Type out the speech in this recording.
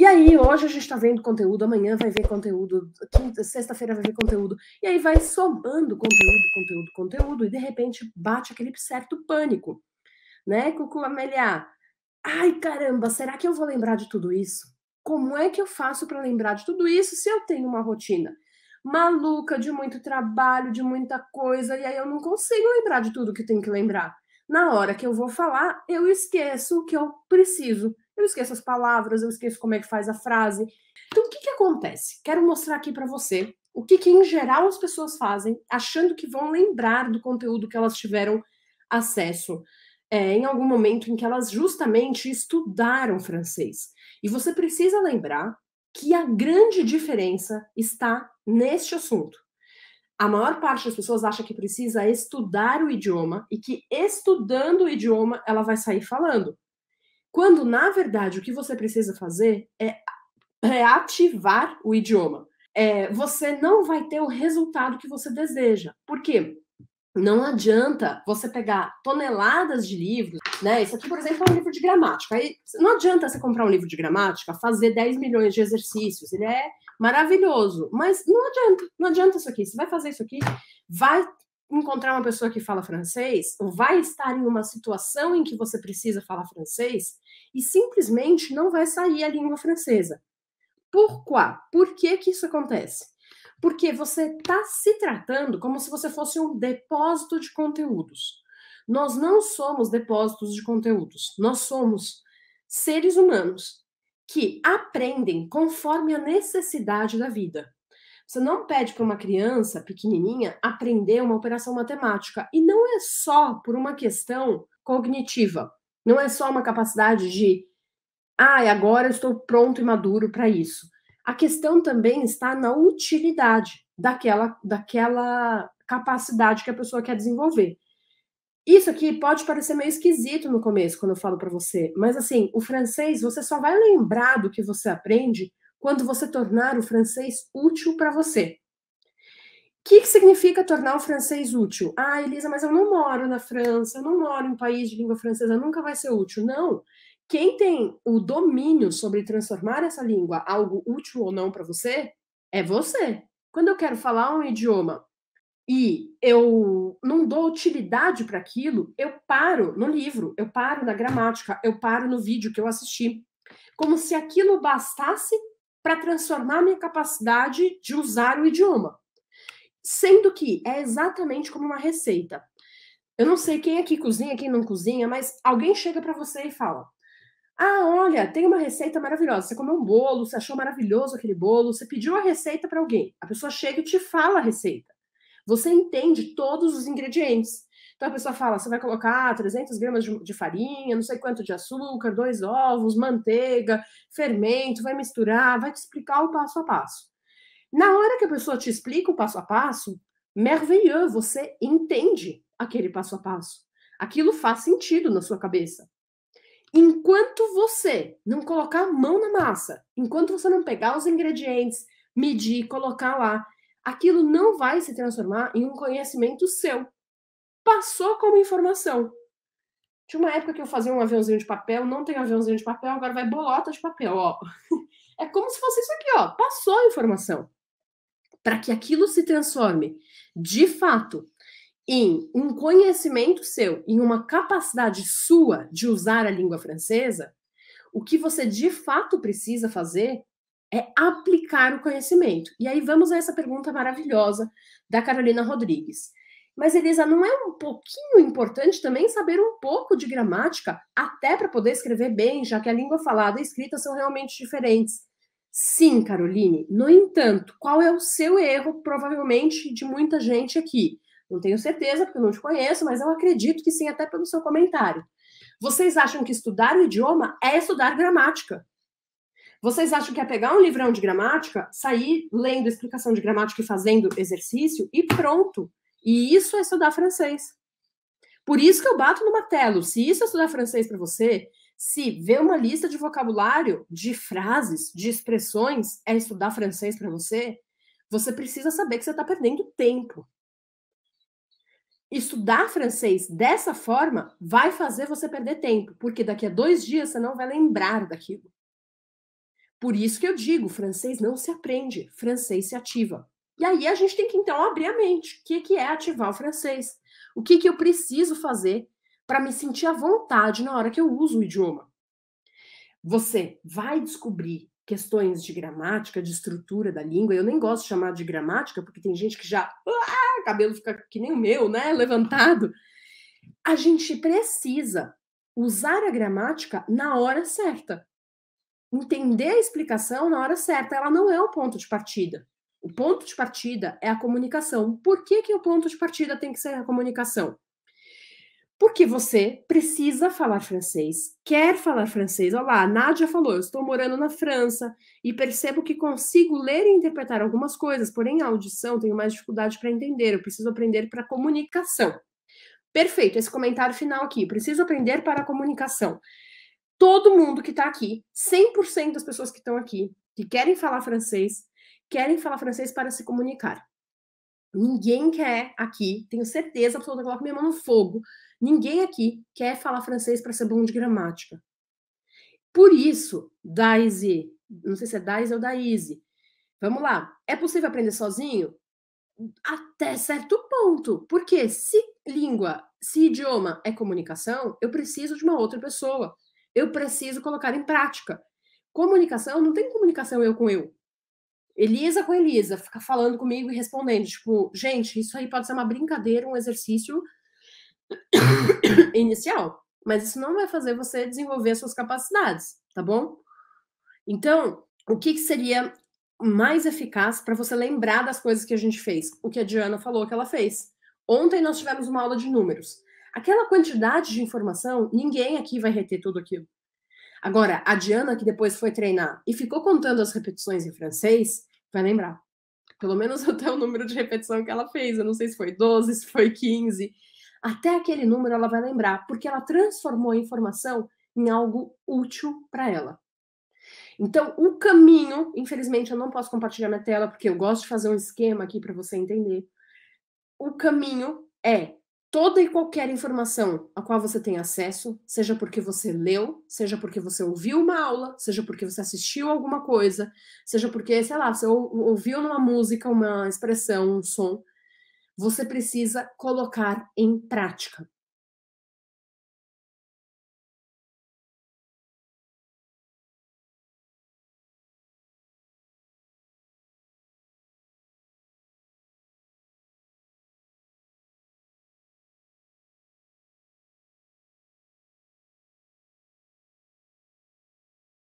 E aí, hoje a gente está vendo conteúdo, amanhã vai ver conteúdo, sexta-feira vai ver conteúdo, e aí vai somando conteúdo, conteúdo, conteúdo, e de repente bate aquele certo pânico, né, Cucu Amelia? Ai, caramba, será que eu vou lembrar de tudo isso? Como é que eu faço para lembrar de tudo isso se eu tenho uma rotina maluca de muito trabalho, de muita coisa, e aí eu não consigo lembrar de tudo que eu tenho que lembrar? Na hora que eu vou falar, eu esqueço o que eu preciso eu esqueço as palavras, eu esqueço como é que faz a frase. Então, o que, que acontece? Quero mostrar aqui para você o que, que, em geral, as pessoas fazem, achando que vão lembrar do conteúdo que elas tiveram acesso é, em algum momento em que elas justamente estudaram francês. E você precisa lembrar que a grande diferença está neste assunto. A maior parte das pessoas acha que precisa estudar o idioma e que estudando o idioma ela vai sair falando. Quando, na verdade, o que você precisa fazer é reativar o idioma. É, você não vai ter o resultado que você deseja. Por quê? Não adianta você pegar toneladas de livros, né? Isso aqui, por exemplo, é um livro de gramática. Aí, não adianta você comprar um livro de gramática, fazer 10 milhões de exercícios. Ele é maravilhoso, mas não adianta, não adianta isso aqui. Você vai fazer isso aqui, vai encontrar uma pessoa que fala francês, ou vai estar em uma situação em que você precisa falar francês, e simplesmente não vai sair a língua francesa. Por quê? Por que, que isso acontece? Porque você está se tratando como se você fosse um depósito de conteúdos. Nós não somos depósitos de conteúdos, nós somos seres humanos que aprendem conforme a necessidade da vida. Você não pede para uma criança pequenininha aprender uma operação matemática. E não é só por uma questão cognitiva. Não é só uma capacidade de, ah, agora eu estou pronto e maduro para isso. A questão também está na utilidade daquela, daquela capacidade que a pessoa quer desenvolver. Isso aqui pode parecer meio esquisito no começo, quando eu falo para você, mas assim, o francês você só vai lembrar do que você aprende quando você tornar o francês útil para você. O que, que significa tornar o francês útil? Ah, Elisa, mas eu não moro na França, eu não moro em um país de língua francesa, nunca vai ser útil. Não. Quem tem o domínio sobre transformar essa língua algo útil ou não para você é você. Quando eu quero falar um idioma e eu não dou utilidade para aquilo, eu paro no livro, eu paro na gramática, eu paro no vídeo que eu assisti. Como se aquilo bastasse para transformar minha capacidade de usar o idioma. Sendo que é exatamente como uma receita. Eu não sei quem aqui cozinha, quem não cozinha, mas alguém chega para você e fala: Ah, olha, tem uma receita maravilhosa. Você comeu um bolo, você achou maravilhoso aquele bolo, você pediu a receita para alguém. A pessoa chega e te fala a receita. Você entende todos os ingredientes. Então a pessoa fala: você vai colocar 300 gramas de, de farinha, não sei quanto de açúcar, dois ovos, manteiga, fermento, vai misturar, vai te explicar o passo a passo. Na hora que a pessoa te explica o passo a passo, merveilleux, você entende aquele passo a passo. Aquilo faz sentido na sua cabeça. Enquanto você não colocar a mão na massa, enquanto você não pegar os ingredientes, medir, colocar lá, aquilo não vai se transformar em um conhecimento seu passou como informação. Tinha uma época que eu fazia um aviãozinho de papel, não tem aviãozinho de papel, agora vai bolota de papel, ó. É como se fosse isso aqui, ó. Passou a informação. Para que aquilo se transforme, de fato, em um conhecimento seu, em uma capacidade sua de usar a língua francesa, o que você de fato precisa fazer é aplicar o conhecimento. E aí vamos a essa pergunta maravilhosa da Carolina Rodrigues. Mas, Elisa, não é um pouquinho importante também saber um pouco de gramática, até para poder escrever bem, já que a língua falada e escrita são realmente diferentes? Sim, Caroline. No entanto, qual é o seu erro, provavelmente, de muita gente aqui? Não tenho certeza, porque eu não te conheço, mas eu acredito que sim, até pelo seu comentário. Vocês acham que estudar o idioma é estudar gramática. Vocês acham que é pegar um livrão de gramática, sair lendo explicação de gramática e fazendo exercício e pronto. E isso é estudar francês. Por isso que eu bato no martelo. Se isso é estudar francês para você, se ver uma lista de vocabulário, de frases, de expressões é estudar francês para você, você precisa saber que você está perdendo tempo. Estudar francês dessa forma vai fazer você perder tempo, porque daqui a dois dias você não vai lembrar daquilo. Por isso que eu digo: francês não se aprende, francês se ativa. E aí a gente tem que então abrir a mente. O que, que é ativar o francês? O que, que eu preciso fazer para me sentir à vontade na hora que eu uso o idioma? Você vai descobrir questões de gramática, de estrutura da língua. Eu nem gosto de chamar de gramática, porque tem gente que já. Ah, cabelo fica que nem o meu, né? Levantado. A gente precisa usar a gramática na hora certa. Entender a explicação na hora certa. Ela não é o ponto de partida. O ponto de partida é a comunicação. Por que, que o ponto de partida tem que ser a comunicação? Porque você precisa falar francês, quer falar francês. Olha lá, a Nádia falou: eu estou morando na França e percebo que consigo ler e interpretar algumas coisas, porém a audição tenho mais dificuldade para entender, eu preciso aprender para comunicação. Perfeito, esse comentário final aqui: preciso aprender para a comunicação. Todo mundo que está aqui, 100% das pessoas que estão aqui, que querem falar francês, querem falar francês para se comunicar. Ninguém quer aqui, tenho certeza absoluta, coloco minha mão no fogo. Ninguém aqui quer falar francês para ser bom de gramática. Por isso, Daisy, não sei se é Daisy ou Daisy, vamos lá. É possível aprender sozinho? Até certo ponto. Porque se língua, se idioma é comunicação, eu preciso de uma outra pessoa. Eu preciso colocar em prática. Comunicação, não tem comunicação eu com eu. Elisa com Elisa, fica falando comigo e respondendo, tipo, gente, isso aí pode ser uma brincadeira, um exercício inicial, mas isso não vai fazer você desenvolver suas capacidades, tá bom? Então, o que, que seria mais eficaz para você lembrar das coisas que a gente fez? O que a Diana falou que ela fez. Ontem nós tivemos uma aula de números. Aquela quantidade de informação, ninguém aqui vai reter tudo aquilo. Agora, a Diana, que depois foi treinar e ficou contando as repetições em francês, vai lembrar. Pelo menos até o número de repetição que ela fez. Eu não sei se foi 12, se foi 15. Até aquele número ela vai lembrar, porque ela transformou a informação em algo útil para ela. Então, o caminho, infelizmente eu não posso compartilhar minha tela, porque eu gosto de fazer um esquema aqui para você entender. O caminho é toda e qualquer informação a qual você tem acesso, seja porque você leu, seja porque você ouviu uma aula, seja porque você assistiu alguma coisa, seja porque, sei lá, você ouviu numa música uma expressão, um som, você precisa colocar em prática.